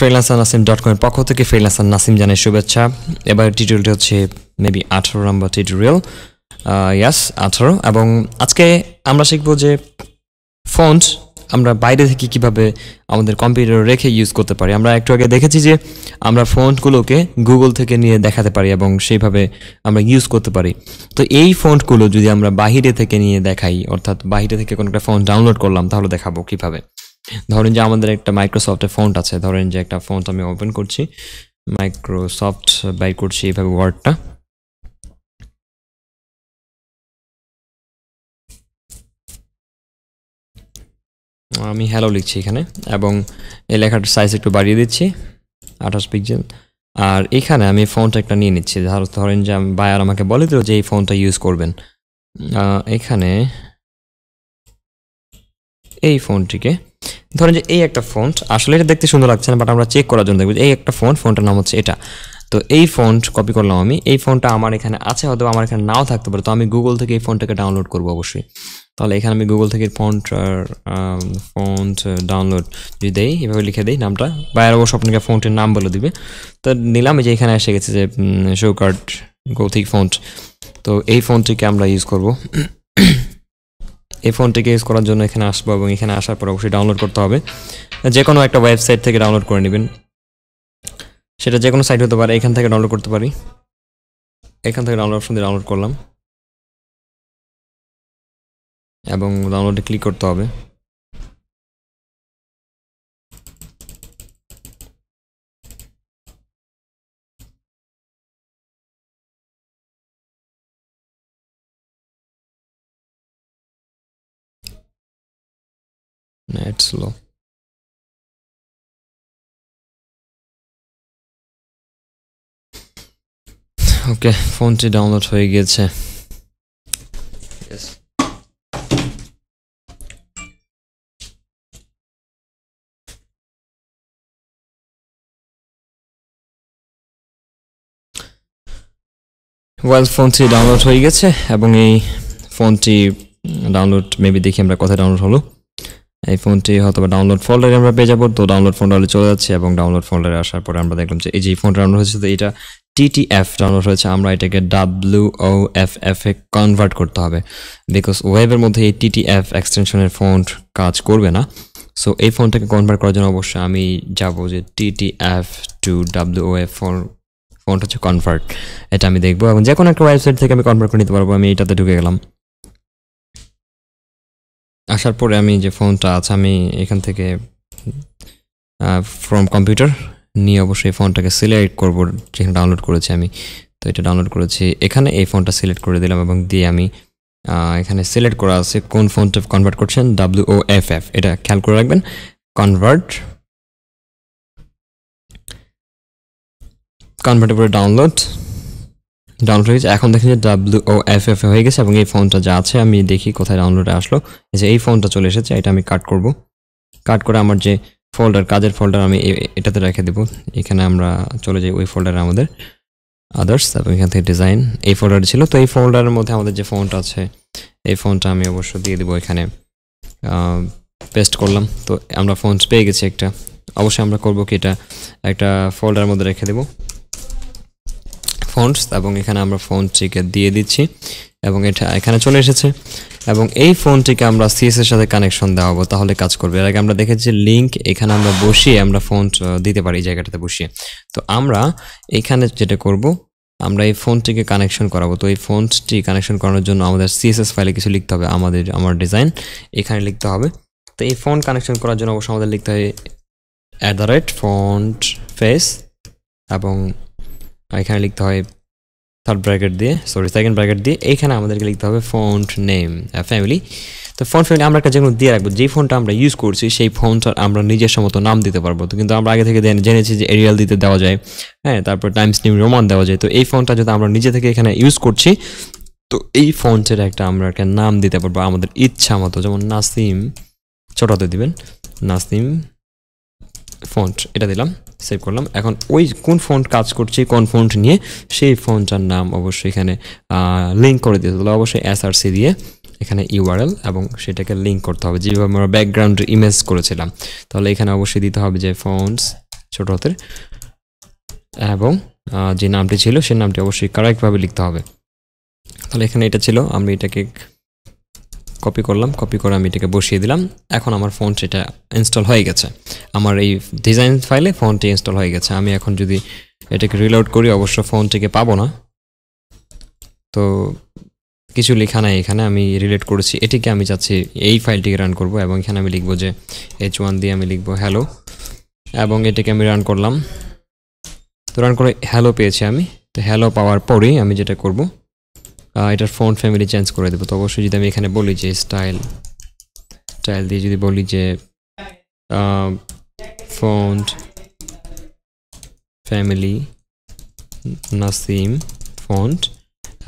Freelancer Nasim dot কমের পক্ষ থেকে ফ্রিল্যান্সার নাসিম জানাই শুভেচ্ছা এবার টিউটোরিয়ালটি হচ্ছে মেবি আঠারো নম্বর টিউটোরিয়াল ইয়াস আঠারো এবং আজকে আমরা শিখব যে ফন্ট আমরা বাইরে থেকে কিভাবে আমাদের কম্পিউটারে রেখে ইউজ করতে পারি আমরা একটু আগে দেখেছি যে আমরা ফন্টগুলোকে গুগল থেকে নিয়ে দেখাতে পারি এবং সেইভাবে আমরা ইউজ করতে পারি তো এই ফন্টগুলো যদি আমরা বাহিরে থেকে নিয়ে দেখাই অর্থাৎ বাহিরে থেকে কোনো একটা ফোন ডাউনলোড করলাম তাহলে দেখাবো কিভাবে ধরেন যে আমাদের একটা মাইক্রোসফটের ফন্ট আছে ধরেন যে একটা ফন্ট আমি ওপেন করছি মাইক্রোসফট বাই করছি এইভাবে ওয়ার্ডটা আমি হ্যালো লিখছি এখানে এবং এই লেখাটার সাইজ একটু বাড়িয়ে দিচ্ছি আঠাশ পিক্সেল আর এখানে আমি ফোনটা একটা নিয়ে নিচ্ছি ধরেন যে বায়ার আমাকে বলে দিল যে এই ফোনটা ইউজ করবেন এখানে এই ফোনটিকে ধরেন যে এই একটা ফোন আসলে এটা দেখতে সুন্দর লাগছে না বাট আমরা চেক করার জন্য দেখব এই একটা ফোন ফোনটার নাম হচ্ছে এটা তো এই ফোন কপি করলাম আমি এই ফোনটা আমার এখানে আছে হয়তো আমার এখানে নাও থাকতে পারে তো আমি গুগল থেকে এই ফোনটাকে ডাউনলোড করবো অবশ্যই তাহলে এখানে আমি গুগল থেকে ফন্ট ফন্ট ডাউনলোড যদি দেই এভাবে লিখে দিই নামটা বাইরে অবশ্য আপনাকে ফোনটির নাম বলে দিবে তো নিলাম যে এখানে এসে গেছে যে শো কার্ড গৌথিক ফোন তো এই ফোনটিকে আমরা ইউজ করবো এই ফোনটিকে ইউজ করার জন্য এখানে আসবো এবং এখানে আসার পর অবশ্যই ডাউনলোড করতে হবে যে কোনো একটা ওয়েবসাইট থেকে ডাউনলোড করে নেবেন সেটা যে কোনো সাইট হতে পারে এখান থেকে ডাউনলোড করতে পারি এখান থেকে ডাউনলোড অপশন দিয়ে ডাউনলোড করলাম এবং ডাউনলোডে ক্লিক করতে হবে Net slow. ওকে ফোনটি ডাউনলোড হয়ে গেছে ওয়েল ফোনটি ডাউনলোড হয়ে গেছে এবং এই ফোনটি ডাউনলোড মেবি দেখি আমরা কথা ডাউনলোড হলো এই ফোনটি হয়তো ডাউনলোড ফোল্ডারে আমরা পেয়ে যাবো তো ডাউনলোড ফোল্ডারে চলে যাচ্ছে এবং ডাউনলোড ফোল্ডারে আসার পরে আমরা দেখলাম যে এই যে ফোনটা ডাউনলোড হয়েছে তো এটা টিটিএফ ডাউনলোড হয়েছে আমরা এটাকে ডাব্লিউ ও এফ এফ এ কনভার্ট করতে হবে বিকজ ওয়েবের মধ্যে এই টিটিএফ এক্সটেনশনের ফোন কাজ করবে না সো এই ফোনটাকে কনভার্ট করার জন্য অবশ্যই আমি যাব যে TTF to W O F font ফোনটা হচ্ছে কনভার্ট এটা আমি দেখবো এবং যে কোনো একটা ওয়েবসাইট থেকে আমি কনভার্ট করে নিতে পারবো আমি এটাতে ঢুকে গেলাম আসার পরে আমি যে ফোনটা আছে আমি এখান থেকে ফ্রম কম্পিউটার নিয়ে অবশ্যই ফোনটাকে সিলেক্ট করব যেখানে ডাউনলোড করেছি আমি তো এটা ডাউনলোড করেছি এখানে এই ফোনটা সিলেক্ট করে দিলাম এবং দিয়ে আমি এখানে সিলেক্ট করা আছে কোন ফোনটা কনভার্ট করছেন ডাব্লিউ ও এফ এফ এটা খেয়াল করে রাখবেন কনভার্ট কনভার্টেবল ডাউনলোড ডাউনলোড হয়ে গেছে এখন দেখেন যে ডাব্লিউ ও এফ এফ হয়ে গেছে এবং এই ফোনটা যা আছে আমি দেখি কোথায় ডাউনলোডে আসলো যে এই ফোনটা চলে এসেছে এটা আমি কাট করব কাট করে আমার যে ফোল্ডার কাজের ফোল্ডার আমি এটাতে রেখে দেবো এখানে আমরা চলে যাই ওই ফোল্ডারে আমাদের আদার্স তারপর এখান থেকে ডিজাইন এই ফোল্ডার ছিল তো এই ফোল্ডারের মধ্যে আমাদের যে ফোনটা আছে এই ফোনটা আমি অবশ্য দিয়ে দেবো এখানে পেস্ট করলাম তো আমরা ফোন পেয়ে গেছি একটা অবশ্যই আমরা করব কি এটা একটা ফোল্ডারের মধ্যে রেখে দেবো ফন্টস এবং এখানে আমরা ফোনটিকে দিয়ে দিচ্ছি এবং এটা এখানে চলে এসেছে এবং এই ফোনটিকে আমরা সিএস এর সাথে কানেকশন দেওয়াবো তাহলে কাজ করবে এর আগে আমরা দেখেছি লিঙ্ক এখানে আমরা বসিয়ে আমরা ফোন দিতে পারি জায়গাটাতে বসিয়ে তো আমরা এখানে যেটা করব আমরা এই ফোনটিকে কানেকশন করাবো তো এই ফোনটি কানেকশন করানোর জন্য আমাদের সিএসএস ফাইলে কিছু লিখতে হবে আমাদের আমার ডিজাইন এখানে লিখতে হবে তো এই ফোন কানেকশন করার জন্য অবশ্যই আমাদের লিখতে হবে at the rate font face এবং এখানে লিখতে হয় থার্ড ব্র্যাকেট দিয়ে সরি সেকেন্ড ব্র্যাকেট দিয়ে এইখানে আমাদেরকে লিখতে হবে ফন্ট নেম ফ্যামিলি তো ফন্ট ফ্যামিলি আমরা একটা যেগুলো দিয়ে রাখবো যেই ফোনটা আমরা ইউজ করছি সেই ফোনটার আমরা নিজের মতো নাম দিতে পারবো তো কিন্তু আমরা আগে থেকে জেনেছি যে এরিয়াল দিতে দেওয়া যায় হ্যাঁ তারপর টাইমস নিউ রোমান দেওয়া যায় তো এই ফোনটা যদি আমরা নিজে থেকে এখানে ইউজ করছি তো এই ফন্টের একটা আমরা একটা নাম দিতে পারবো আমাদের ইচ্ছা মতো যেমন নাসিম ছোটাতে দিবেন নাসিম ফন্ট এটা দিলাম সেভ করলাম এখন ওই কোন ফন্ট কাজ করছে কোন ফন্ট নিয়ে সেই ফন্টটার নাম অবশ্যই এখানে লিঙ্ক করে দিতে তাহলে অবশ্যই এসআরসি দিয়ে এখানে ইউআরএল এবং সেটাকে লিঙ্ক করতে হবে যেভাবে আমরা ব্যাকগ্রাউন্ড ইমেজ করেছিলাম তাহলে এখানে অবশ্যই দিতে হবে যে ফন্টস ছোট হাতের এবং যে নামটি ছিল সে নামটি অবশ্যই কারেক্টভাবে লিখতে হবে তাহলে এখানে এটা ছিল আমি এটাকে কপি করলাম কপি করে আমি এটাকে বসিয়ে দিলাম এখন আমার ফোন সেটা ইনস্টল হয়ে গেছে আমার এই ডিজাইন ফাইলে ফোনটি ইনস্টল হয়ে গেছে আমি এখন যদি এটাকে রিলোড করি অবশ্য ফোনটিকে পাবো না তো কিছু লেখা নাই এখানে আমি রিলেট করেছি এটিকে আমি চাচ্ছি এই ফাইলটিকে রান করব এবং এখানে আমি লিখব যে এইচ ওয়ান দিয়ে আমি লিখব হ্যালো এবং এটিকে আমি রান করলাম তো রান করে হ্যালো পেয়েছি আমি তো হ্যালো পাওয়ার পরেই আমি যেটা করব এটার ফোন ফ্যামিলি চেঞ্জ করে দেবো তো অবশ্যই যদি আমি এখানে বলি যে স্টাইল স্টাইল দিয়ে যদি বলি যে ফোন ফ্যামিলি নাসিম ফন্ট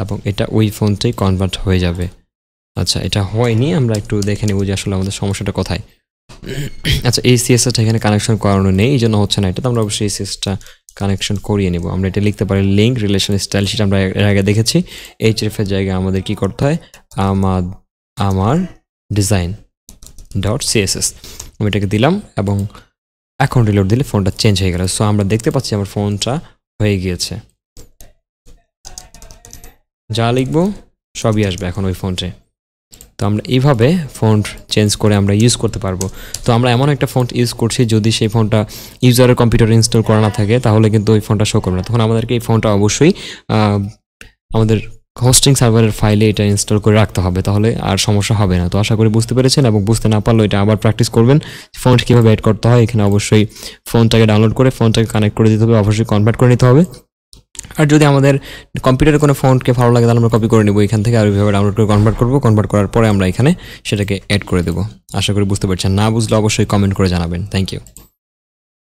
এবং এটা ওই ফন্টেই কনভার্ট হয়ে যাবে আচ্ছা এটা হয়নি আমরা একটু দেখে নেব যে আসলে আমাদের সমস্যাটা কোথায় আচ্ছা এই সিএসটা এখানে কানেকশন করানো নেই এই জন্য হচ্ছে না এটা তো আমরা অবশ্যই এই সিএসটা কানেকশন করিয়ে নেব আমরা এটা লিখতে পারি লিঙ্ক রিলেশন স্টাইল শিট আমরা এর আগে দেখেছি এইচ এর জায়গায় আমাদের কি করতে হয় আমার আমার ডিজাইন ডট সিএসএস আমি এটাকে দিলাম এবং এখন রিলোড দিলে ফোনটা চেঞ্জ হয়ে গেল সো আমরা দেখতে পাচ্ছি আমার ফোনটা হয়ে গিয়েছে যা লিখবো সবই আসবে এখন ওই ফোনটায় তো আমরা এইভাবে ফন্ট চেঞ্জ করে আমরা ইউজ করতে পারবো তো আমরা এমন একটা ফন্ট ইউজ করছি যদি সেই ফোনটা ইউজারের কম্পিউটার ইনস্টল করা না থাকে তাহলে কিন্তু ওই ফোনটা শো করবে না তখন আমাদেরকে এই ফোনটা অবশ্যই আমাদের হোস্টিং সার্ভারের ফাইলে এটা ইনস্টল করে রাখতে হবে তাহলে আর সমস্যা হবে না তো আশা করি বুঝতে পেরেছেন এবং বুঝতে না পারলেও এটা আবার প্র্যাকটিস করবেন ফোন কীভাবে অ্যাড করতে হয় এখানে অবশ্যই ফোনটাকে ডাউনলোড করে ফোনটাকে কানেক্ট করে দিতে হবে অবশ্যই কনভার্ট করে নিতে হবে আর যদি আমাদের কম্পিউটারে কোনো ফন্টকে ভালো লাগে তাহলে আমরা কপি করে নেবো এখান থেকে আর ওইভাবে ডাউনলোড করে কনভার্ট করবো কনভার্ট করার পরে আমরা এখানে সেটাকে অ্যাড করে দেবো আশা করি বুঝতে পারছেন না বুঝলে অবশ্যই কমেন্ট করে জানাবেন থ্যাংক ইউ